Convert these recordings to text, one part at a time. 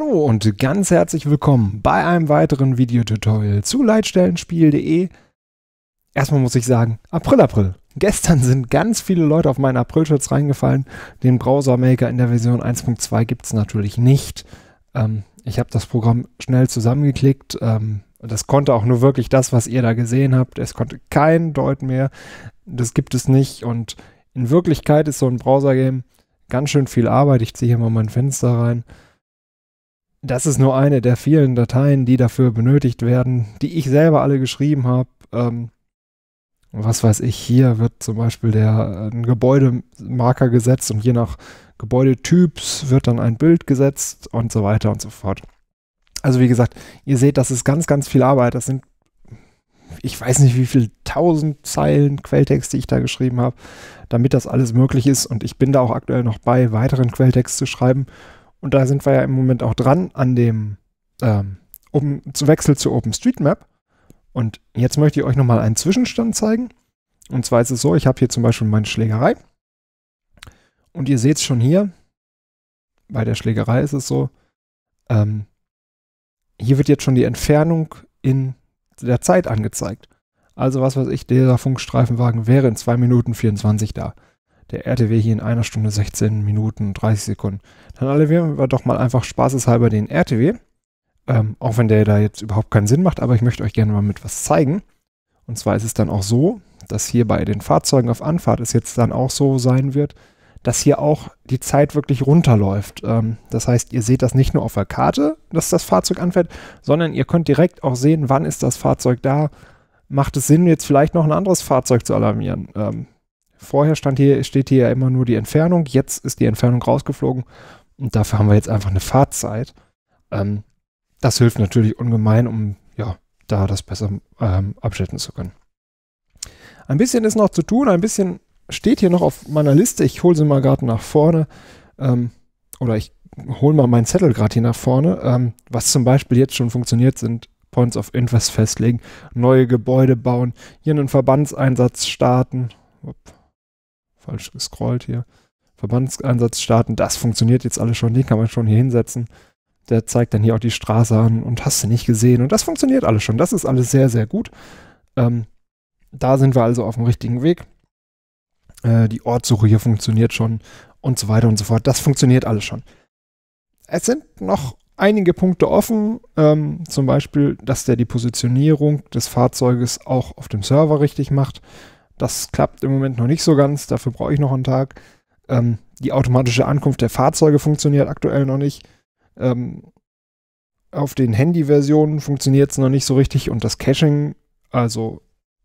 Hallo und ganz herzlich willkommen bei einem weiteren Videotutorial zu leitstellenspiel.de. Erstmal muss ich sagen, April, April. Gestern sind ganz viele Leute auf meinen April-Schutz reingefallen. Den Browser-Maker in der Version 1.2 gibt es natürlich nicht. Ähm, ich habe das Programm schnell zusammengeklickt. Ähm, das konnte auch nur wirklich das, was ihr da gesehen habt. Es konnte kein Deut mehr. Das gibt es nicht. Und in Wirklichkeit ist so ein Browser-Game ganz schön viel Arbeit. Ich ziehe hier mal mein Fenster rein das ist nur eine der vielen Dateien, die dafür benötigt werden, die ich selber alle geschrieben habe. Ähm, was weiß ich, hier wird zum Beispiel der, äh, ein Gebäudemarker gesetzt und je nach Gebäudetyps wird dann ein Bild gesetzt und so weiter und so fort. Also wie gesagt, ihr seht, das ist ganz, ganz viel Arbeit. Das sind, ich weiß nicht, wie viele tausend Zeilen Quelltext, die ich da geschrieben habe, damit das alles möglich ist. Und ich bin da auch aktuell noch bei, weiteren Quelltext zu schreiben und da sind wir ja im Moment auch dran an dem ähm, um, zu Wechsel zu OpenStreetMap. Und jetzt möchte ich euch nochmal einen Zwischenstand zeigen. Und zwar ist es so, ich habe hier zum Beispiel meine Schlägerei. Und ihr seht es schon hier, bei der Schlägerei ist es so, ähm, hier wird jetzt schon die Entfernung in der Zeit angezeigt. Also was weiß ich, dieser Funkstreifenwagen wäre in 2 Minuten 24 da der RTW hier in einer Stunde 16 Minuten 30 Sekunden. Dann alle wir doch mal einfach spaßeshalber den RTW. Ähm, auch wenn der da jetzt überhaupt keinen Sinn macht, aber ich möchte euch gerne mal mit was zeigen. Und zwar ist es dann auch so, dass hier bei den Fahrzeugen auf Anfahrt es jetzt dann auch so sein wird, dass hier auch die Zeit wirklich runterläuft. Ähm, das heißt, ihr seht das nicht nur auf der Karte, dass das Fahrzeug anfährt, sondern ihr könnt direkt auch sehen, wann ist das Fahrzeug da. Macht es Sinn, jetzt vielleicht noch ein anderes Fahrzeug zu alarmieren? Ähm, Vorher stand hier, steht hier ja immer nur die Entfernung, jetzt ist die Entfernung rausgeflogen und dafür haben wir jetzt einfach eine Fahrzeit. Ähm, das hilft natürlich ungemein, um ja, da das besser ähm, abschätzen zu können. Ein bisschen ist noch zu tun, ein bisschen steht hier noch auf meiner Liste. Ich hole sie mal gerade nach vorne ähm, oder ich hole mal meinen Zettel gerade hier nach vorne. Ähm, was zum Beispiel jetzt schon funktioniert, sind Points of Interest festlegen, neue Gebäude bauen, hier einen Verbandseinsatz starten. Upp falsch gescrollt hier. Verbandseinsatz starten, das funktioniert jetzt alles schon, den kann man schon hier hinsetzen. Der zeigt dann hier auch die Straße an und hast du nicht gesehen. Und das funktioniert alles schon. Das ist alles sehr, sehr gut. Ähm, da sind wir also auf dem richtigen Weg. Äh, die Ortssuche hier funktioniert schon und so weiter und so fort. Das funktioniert alles schon. Es sind noch einige Punkte offen, ähm, zum Beispiel, dass der die Positionierung des Fahrzeuges auch auf dem Server richtig macht. Das klappt im Moment noch nicht so ganz, dafür brauche ich noch einen Tag. Ähm, die automatische Ankunft der Fahrzeuge funktioniert aktuell noch nicht. Ähm, auf den Handy-Versionen funktioniert es noch nicht so richtig und das Caching, also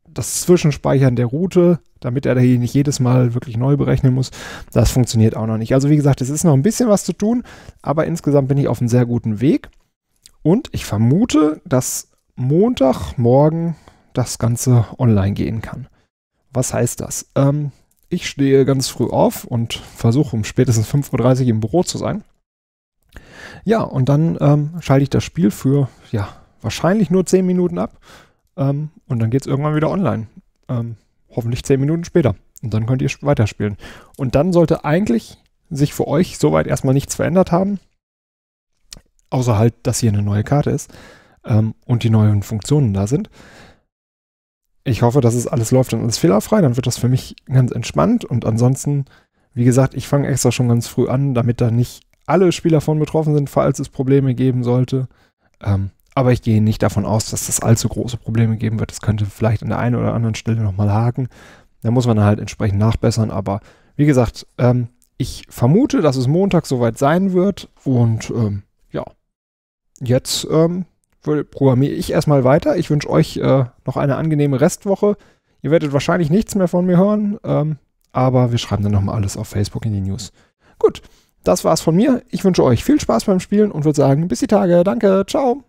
das Zwischenspeichern der Route, damit er da hier nicht jedes Mal wirklich neu berechnen muss, das funktioniert auch noch nicht. Also wie gesagt, es ist noch ein bisschen was zu tun, aber insgesamt bin ich auf einem sehr guten Weg und ich vermute, dass Montagmorgen das Ganze online gehen kann. Was heißt das? Ähm, ich stehe ganz früh auf und versuche um spätestens 5.30 Uhr im Büro zu sein. Ja, und dann ähm, schalte ich das Spiel für, ja, wahrscheinlich nur 10 Minuten ab. Ähm, und dann geht es irgendwann wieder online. Ähm, hoffentlich 10 Minuten später. Und dann könnt ihr weiterspielen. Und dann sollte eigentlich sich für euch soweit erstmal nichts verändert haben. Außer halt, dass hier eine neue Karte ist ähm, und die neuen Funktionen da sind ich hoffe, dass es alles läuft und alles fehlerfrei. Dann wird das für mich ganz entspannt. Und ansonsten, wie gesagt, ich fange extra schon ganz früh an, damit da nicht alle Spieler von betroffen sind, falls es Probleme geben sollte. Ähm, aber ich gehe nicht davon aus, dass das allzu große Probleme geben wird. Das könnte vielleicht an der einen oder anderen Stelle nochmal haken. Da muss man halt entsprechend nachbessern. Aber wie gesagt, ähm, ich vermute, dass es Montag soweit sein wird. Und ähm, ja, jetzt ähm, programmiere ich erstmal weiter. Ich wünsche euch äh, noch eine angenehme Restwoche. Ihr werdet wahrscheinlich nichts mehr von mir hören, ähm, aber wir schreiben dann nochmal alles auf Facebook in die News. Gut, das war's von mir. Ich wünsche euch viel Spaß beim Spielen und würde sagen, bis die Tage. Danke, ciao.